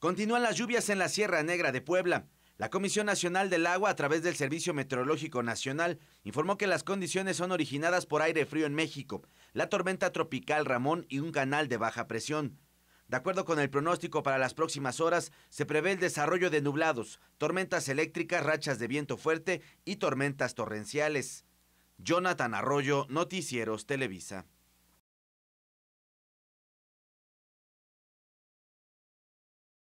Continúan las lluvias en la Sierra Negra de Puebla. La Comisión Nacional del Agua, a través del Servicio Meteorológico Nacional, informó que las condiciones son originadas por aire frío en México, la tormenta tropical Ramón y un canal de baja presión. De acuerdo con el pronóstico para las próximas horas, se prevé el desarrollo de nublados, tormentas eléctricas, rachas de viento fuerte y tormentas torrenciales. Jonathan Arroyo, Noticieros Televisa.